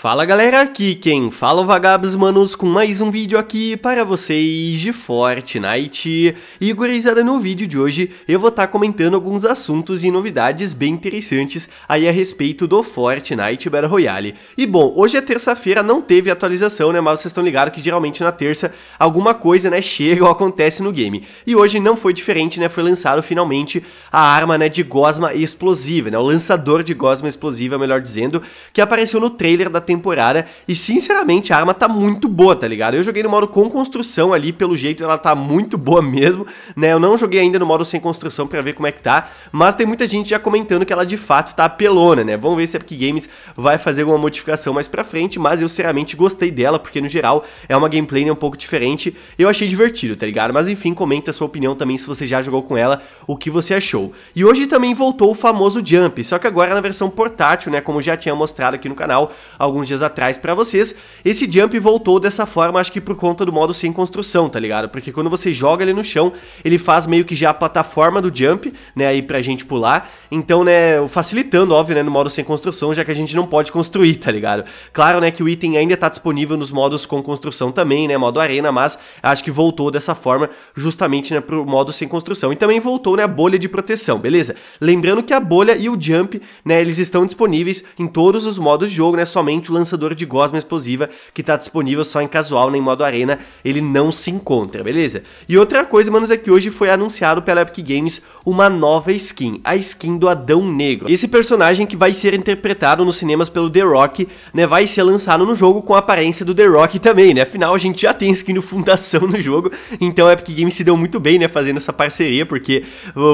Fala galera, aqui quem fala é o Vagabos Manos com mais um vídeo aqui para vocês de Fortnite. E gurizada, no vídeo de hoje eu vou estar tá comentando alguns assuntos e novidades bem interessantes aí a respeito do Fortnite Battle Royale. E bom, hoje é terça-feira, não teve atualização, né, mas vocês estão ligados que geralmente na terça alguma coisa, né, chega ou acontece no game. E hoje não foi diferente, né, foi lançado finalmente a arma, né, de gosma explosiva, né, o lançador de gosma explosiva, melhor dizendo, que apareceu no trailer da temporada. E sinceramente, a arma tá muito boa, tá ligado? Eu joguei no modo com construção ali, pelo jeito ela tá muito boa mesmo, né? Eu não joguei ainda no modo sem construção para ver como é que tá, mas tem muita gente já comentando que ela de fato tá pelona né? Vamos ver se a Epic Games vai fazer alguma modificação mais pra frente, mas eu sinceramente gostei dela, porque no geral é uma gameplay né, um pouco diferente. Eu achei divertido, tá ligado? Mas enfim, comenta a sua opinião também se você já jogou com ela, o que você achou. E hoje também voltou o famoso Jump, só que agora na versão portátil, né? Como já tinha mostrado aqui no canal, alguns alguns dias atrás para vocês, esse jump voltou dessa forma, acho que por conta do modo sem construção, tá ligado? Porque quando você joga ele no chão, ele faz meio que já a plataforma do jump, né, aí pra gente pular. Então, né, facilitando, óbvio, né, no modo sem construção, já que a gente não pode construir, tá ligado? Claro, né, que o item ainda tá disponível nos modos com construção também, né, modo arena, mas acho que voltou dessa forma justamente, né, pro modo sem construção. E também voltou, né, a bolha de proteção, beleza? Lembrando que a bolha e o jump, né, eles estão disponíveis em todos os modos de jogo, né, somente o lançador de gosma explosiva, que tá disponível só em casual, nem modo arena, ele não se encontra, beleza? E outra coisa, manos, é que hoje foi anunciado pela Epic Games uma nova skin, a skin do Adão Negro. Esse personagem que vai ser interpretado nos cinemas pelo The Rock, né, vai ser lançado no jogo com a aparência do The Rock também, né? Afinal, a gente já tem skin do Fundação no jogo, então a Epic Games se deu muito bem, né, fazendo essa parceria, porque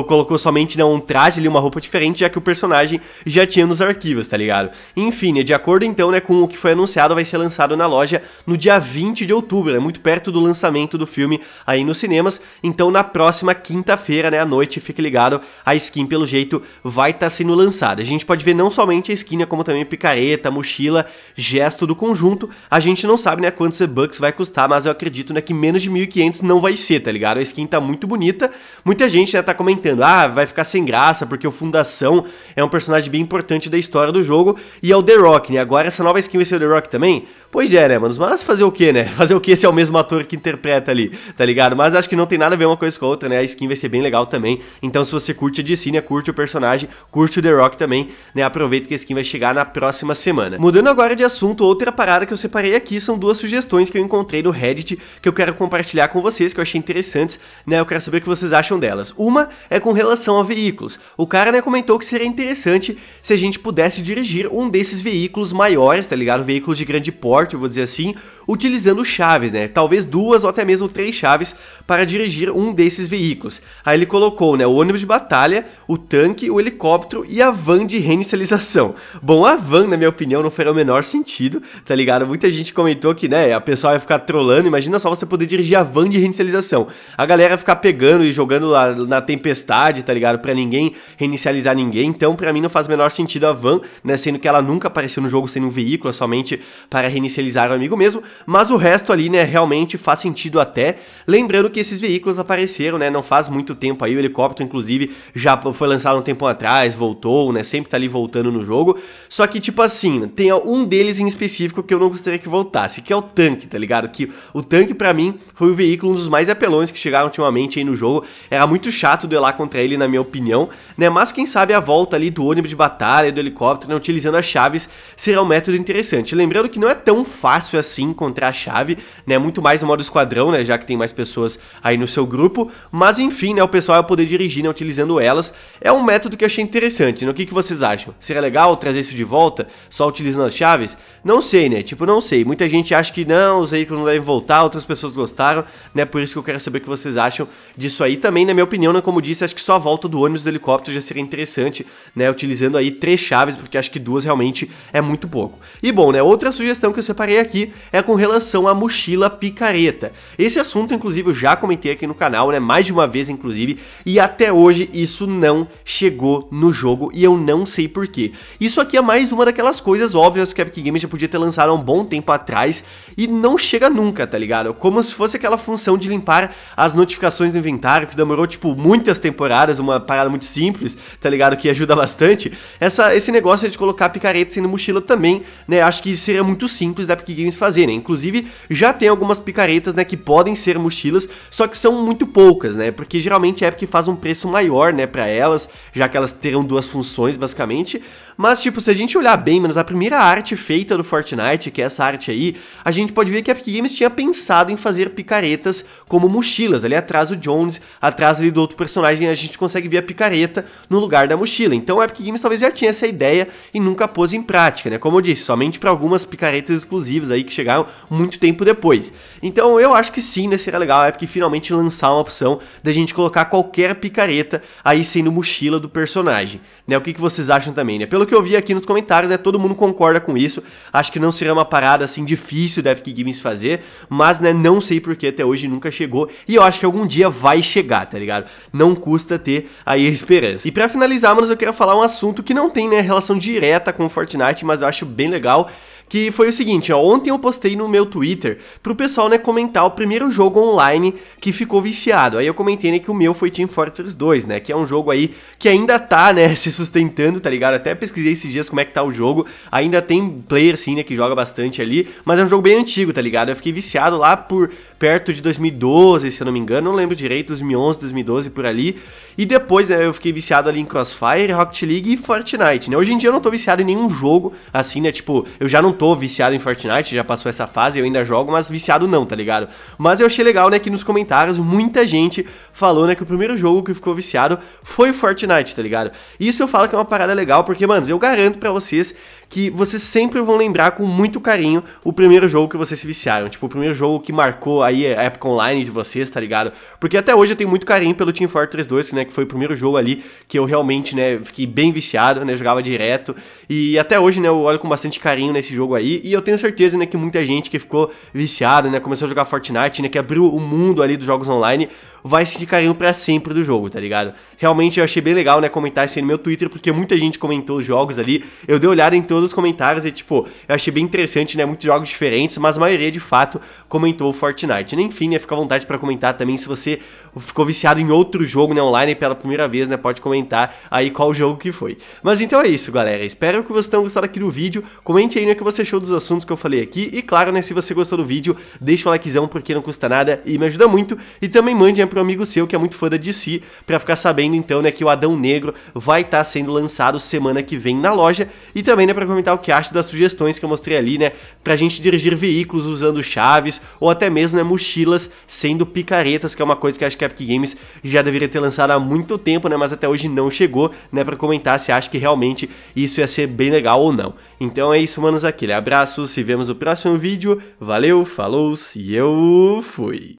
colocou somente né, um traje ali, uma roupa diferente, já que o personagem já tinha nos arquivos, tá ligado? Enfim, né, de acordo então, né, com o que foi anunciado, vai ser lançado na loja no dia 20 de outubro, é muito perto do lançamento do filme aí nos cinemas. Então, na próxima quinta-feira, né, à noite, fique ligado, a skin, pelo jeito, vai estar tá sendo lançada. A gente pode ver não somente a skin, né, como também picareta, mochila, gesto do conjunto. A gente não sabe, né, quantos bucks vai custar, mas eu acredito, né, que menos de 1.500 não vai ser, tá ligado? A skin tá muito bonita. Muita gente, né, tá comentando, ah, vai ficar sem graça, porque o Fundação é um personagem bem importante da história do jogo, e é o The Rock, né? Agora essa nova nova skin vai ser o The Rock também? Pois é, né, mano? Mas fazer o quê, né? Fazer o quê se é o mesmo ator que interpreta ali, tá ligado? Mas acho que não tem nada a ver uma coisa com a outra, né? A skin vai ser bem legal também. Então, se você curte a DC, né? Curte o personagem, curte o The Rock também, né? Aproveita que a skin vai chegar na próxima semana. Mudando agora de assunto, outra parada que eu separei aqui são duas sugestões que eu encontrei no Reddit que eu quero compartilhar com vocês, que eu achei interessantes, né? Eu quero saber o que vocês acham delas. Uma é com relação a veículos. O cara, né, comentou que seria interessante se a gente pudesse dirigir um desses veículos maiores, tá ligado? Veículos de grande porte vou dizer assim, utilizando chaves, né? Talvez duas ou até mesmo três chaves para dirigir um desses veículos. Aí ele colocou, né, o ônibus de batalha, o tanque, o helicóptero e a van de reinicialização. Bom, a van, na minha opinião, não fará o menor sentido, tá ligado? Muita gente comentou que, né, a pessoa ia ficar trolando, imagina só você poder dirigir a van de reinicialização. A galera ia ficar pegando e jogando lá na tempestade, tá ligado? Para ninguém reinicializar ninguém. Então, para mim não faz o menor sentido a van, né, sendo que ela nunca apareceu no jogo sendo um veículo, somente para reinicializar comercializar o amigo mesmo, mas o resto ali, né, realmente faz sentido até. Lembrando que esses veículos apareceram, né, não faz muito tempo aí, o helicóptero, inclusive, já foi lançado um tempo atrás, voltou, né, sempre tá ali voltando no jogo. Só que, tipo assim, tem um deles em específico que eu não gostaria que voltasse, que é o tanque, tá ligado? Que o tanque, para mim, foi o veículo um dos mais apelões que chegaram ultimamente aí no jogo. Era muito chato duelar contra ele, na minha opinião, né, mas quem sabe a volta ali do ônibus de batalha, do helicóptero, né, utilizando as chaves, será um método interessante. Lembrando que não é tão fácil assim encontrar a chave, né? Muito mais no modo esquadrão, né? Já que tem mais pessoas aí no seu grupo. Mas enfim, né? O pessoal vai poder dirigir, né? Utilizando elas. É um método que eu achei interessante, né? O que, que vocês acham? Seria legal trazer isso de volta? Só utilizando as chaves? Não sei, né? Tipo, não sei. Muita gente acha que não, os veículos não devem voltar, outras pessoas gostaram, né? Por isso que eu quero saber o que vocês acham disso aí. Também, na minha opinião, né? Como disse, acho que só a volta do ônibus do helicóptero já seria interessante, né? Utilizando aí três chaves, porque acho que duas realmente é muito pouco. E bom, né? Outra sugestão que eu eu separei aqui é com relação à mochila picareta. Esse assunto, inclusive, eu já comentei aqui no canal, né? Mais de uma vez, inclusive, e até hoje isso não chegou no jogo e eu não sei porquê. Isso aqui é mais uma daquelas coisas óbvias que a Epic Games já podia ter lançado há um bom tempo atrás e não chega nunca, tá ligado? Como se fosse aquela função de limpar as notificações do inventário, que demorou, tipo, muitas temporadas, uma parada muito simples, tá ligado? Que ajuda bastante. Essa, esse negócio de colocar picareta na mochila também, né? Acho que seria muito simples simples da Epic Games fazer, né? Inclusive, já tem algumas picaretas, né, que podem ser mochilas, só que são muito poucas, né? Porque geralmente a Epic faz um preço maior, né, para elas, já que elas terão duas funções basicamente. Mas tipo, se a gente olhar bem, menos a primeira arte feita do Fortnite, que é essa arte aí, a gente pode ver que a Epic Games tinha pensado em fazer picaretas como mochilas. Ali atrás do Jones, atrás ali do outro personagem, a gente consegue ver a picareta no lugar da mochila. Então a Epic Games talvez já tinha essa ideia e nunca pôs em prática, né? Como eu disse, somente para algumas picaretas exclusivas aí que chegaram muito tempo depois. Então eu acho que sim, né, seria legal a Epic finalmente lançar uma opção da gente colocar qualquer picareta aí sendo mochila do personagem. Né, o que, que vocês acham também, né? Pelo que eu vi aqui nos comentários, né, todo mundo concorda com isso. Acho que não seria uma parada assim difícil da Epic Games fazer, mas né, não sei porque até hoje nunca chegou e eu acho que algum dia vai chegar, tá ligado? Não custa ter aí a esperança. E para finalizar, mas eu quero falar um assunto que não tem né, relação direta com o Fortnite, mas eu acho bem legal, que foi o seguinte, ó, ontem eu postei no meu Twitter pro pessoal, né, comentar o primeiro jogo online que ficou viciado. Aí eu comentei, né, que o meu foi Team Fortress 2, né, que é um jogo aí que ainda tá, né, se sustentando, tá ligado? Até pesquisei esses dias como é que tá o jogo, ainda tem player, sim, né, que joga bastante ali, mas é um jogo bem antigo, tá ligado? Eu fiquei viciado lá por perto de 2012, se eu não me engano, não lembro direito, 2011, 2012 por ali. E depois né, eu fiquei viciado ali em Crossfire, Rocket League e Fortnite, né? Hoje em dia eu não tô viciado em nenhum jogo, assim, né? Tipo, eu já não tô viciado em Fortnite, já passou essa fase, eu ainda jogo, mas viciado não, tá ligado? Mas eu achei legal, né, que nos comentários muita gente falou, né, que o primeiro jogo que ficou viciado foi Fortnite, tá ligado? Isso eu falo que é uma parada legal, porque, mano, eu garanto para vocês que vocês sempre vão lembrar com muito carinho o primeiro jogo que vocês se viciaram. Tipo, o primeiro jogo que marcou aí a época online de vocês, tá ligado? Porque até hoje eu tenho muito carinho pelo Team Fortress 2, né? Que foi o primeiro jogo ali que eu realmente, né, fiquei bem viciado, né? Jogava direto. E até hoje, né, eu olho com bastante carinho nesse jogo aí. E eu tenho certeza, né, que muita gente que ficou viciada, né? Começou a jogar Fortnite, né? Que abriu o mundo ali dos jogos online vai sentir carinho para sempre do jogo, tá ligado? Realmente eu achei bem legal, né, comentar isso aí no meu Twitter, porque muita gente comentou os jogos ali. Eu dei olhada então todos os comentários e, tipo, eu achei bem interessante, né? Muitos jogos diferentes, mas a maioria, de fato, comentou o Fortnite. Né, enfim, né? Fica à vontade para comentar também se você ficou viciado em outro jogo, né? Online pela primeira vez, né? Pode comentar aí qual jogo que foi. Mas então é isso, galera. Espero que vocês tenham gostado aqui do vídeo. Comente aí né, o que você achou dos assuntos que eu falei aqui. E claro, né? Se você gostou do vídeo, deixa o likezão porque não custa nada e me ajuda muito. E também mande né, para amigo seu que é muito fã da DC para ficar sabendo, então, né? Que o Adão Negro vai estar tá sendo lançado semana que vem na loja. E também, né? Pra para comentar o que acha das sugestões que eu mostrei ali, né? Pra gente dirigir veículos usando chaves ou até mesmo né, mochilas sendo picaretas, que é uma coisa que acho que a Epic Games já deveria ter lançado há muito tempo, né? Mas até hoje não chegou, né? Para comentar se acha que realmente isso ia ser bem legal ou não. Então é isso, manos. Aquele né? abraço, se vemos no próximo vídeo. Valeu, falou e eu fui!